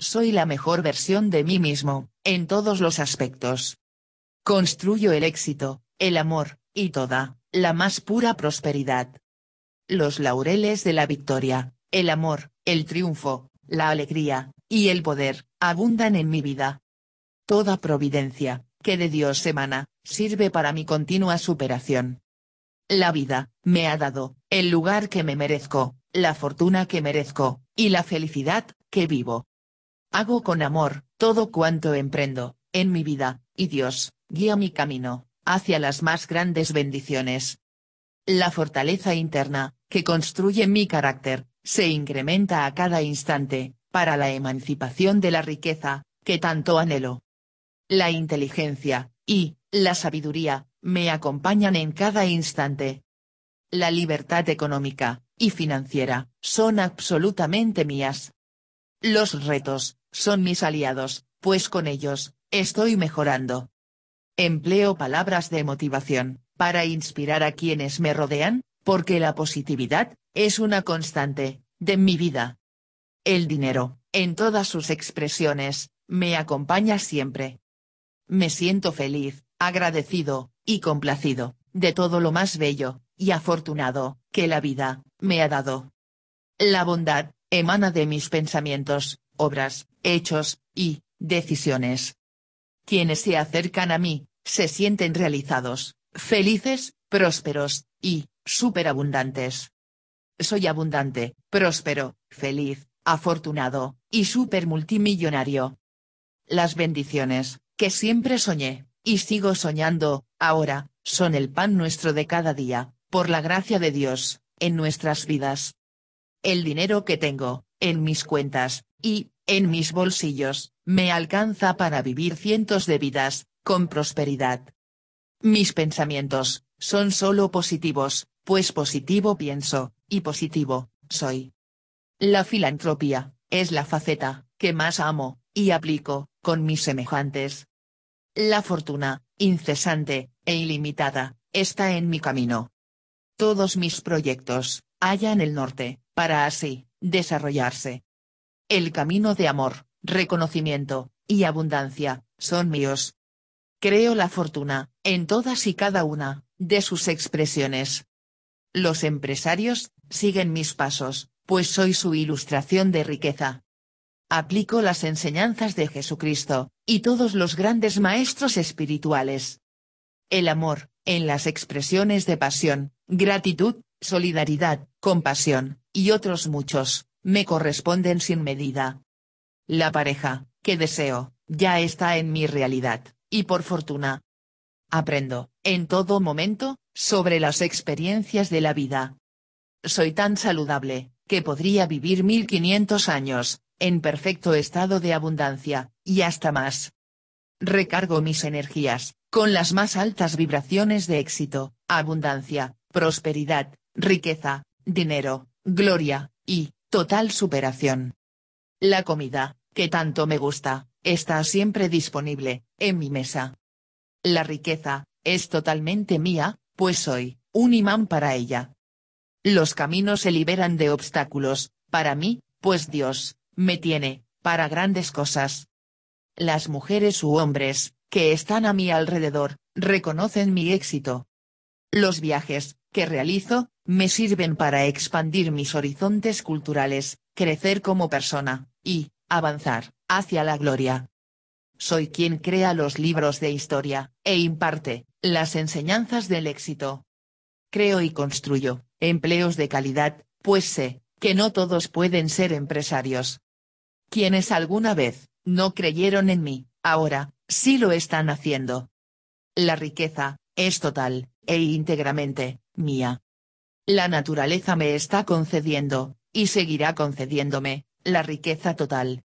soy la mejor versión de mí mismo, en todos los aspectos. Construyo el éxito, el amor, y toda, la más pura prosperidad. Los laureles de la victoria, el amor, el triunfo, la alegría, y el poder, abundan en mi vida. Toda providencia, que de Dios emana, sirve para mi continua superación. La vida, me ha dado, el lugar que me merezco, la fortuna que merezco, y la felicidad, que vivo. Hago con amor, todo cuanto emprendo, en mi vida, y Dios, guía mi camino, hacia las más grandes bendiciones. La fortaleza interna, que construye mi carácter, se incrementa a cada instante, para la emancipación de la riqueza, que tanto anhelo. La inteligencia, y, la sabiduría, me acompañan en cada instante. La libertad económica, y financiera, son absolutamente mías. Los retos, son mis aliados, pues con ellos, estoy mejorando. Empleo palabras de motivación, para inspirar a quienes me rodean, porque la positividad, es una constante, de mi vida. El dinero, en todas sus expresiones, me acompaña siempre. Me siento feliz, agradecido, y complacido, de todo lo más bello, y afortunado, que la vida, me ha dado. La bondad, emana de mis pensamientos, obras, hechos, y decisiones. Quienes se acercan a mí, se sienten realizados, felices, prósperos, y superabundantes. Soy abundante, próspero, feliz, afortunado, y multimillonario. Las bendiciones, que siempre soñé, y sigo soñando, ahora, son el pan nuestro de cada día, por la gracia de Dios, en nuestras vidas. El dinero que tengo, en mis cuentas, y, en mis bolsillos, me alcanza para vivir cientos de vidas, con prosperidad. Mis pensamientos, son solo positivos, pues positivo pienso, y positivo, soy. La filantropía, es la faceta, que más amo, y aplico, con mis semejantes. La fortuna, incesante, e ilimitada, está en mi camino. Todos mis proyectos, hallan el norte, para así, desarrollarse. El camino de amor, reconocimiento, y abundancia, son míos. Creo la fortuna, en todas y cada una, de sus expresiones. Los empresarios, siguen mis pasos, pues soy su ilustración de riqueza. Aplico las enseñanzas de Jesucristo, y todos los grandes maestros espirituales. El amor, en las expresiones de pasión, gratitud, solidaridad, compasión, y otros muchos me corresponden sin medida. La pareja, que deseo, ya está en mi realidad, y por fortuna. Aprendo, en todo momento, sobre las experiencias de la vida. Soy tan saludable, que podría vivir 1500 años, en perfecto estado de abundancia, y hasta más. Recargo mis energías, con las más altas vibraciones de éxito, abundancia, prosperidad, riqueza, dinero, gloria, y, Total superación. La comida, que tanto me gusta, está siempre disponible, en mi mesa. La riqueza, es totalmente mía, pues soy, un imán para ella. Los caminos se liberan de obstáculos, para mí, pues Dios, me tiene, para grandes cosas. Las mujeres u hombres, que están a mi alrededor, reconocen mi éxito. Los viajes, que realizo, me sirven para expandir mis horizontes culturales, crecer como persona, y, avanzar, hacia la gloria. Soy quien crea los libros de historia, e imparte, las enseñanzas del éxito. Creo y construyo, empleos de calidad, pues sé, que no todos pueden ser empresarios. Quienes alguna vez, no creyeron en mí, ahora, sí lo están haciendo. La riqueza, es total, e íntegramente, mía la naturaleza me está concediendo, y seguirá concediéndome, la riqueza total,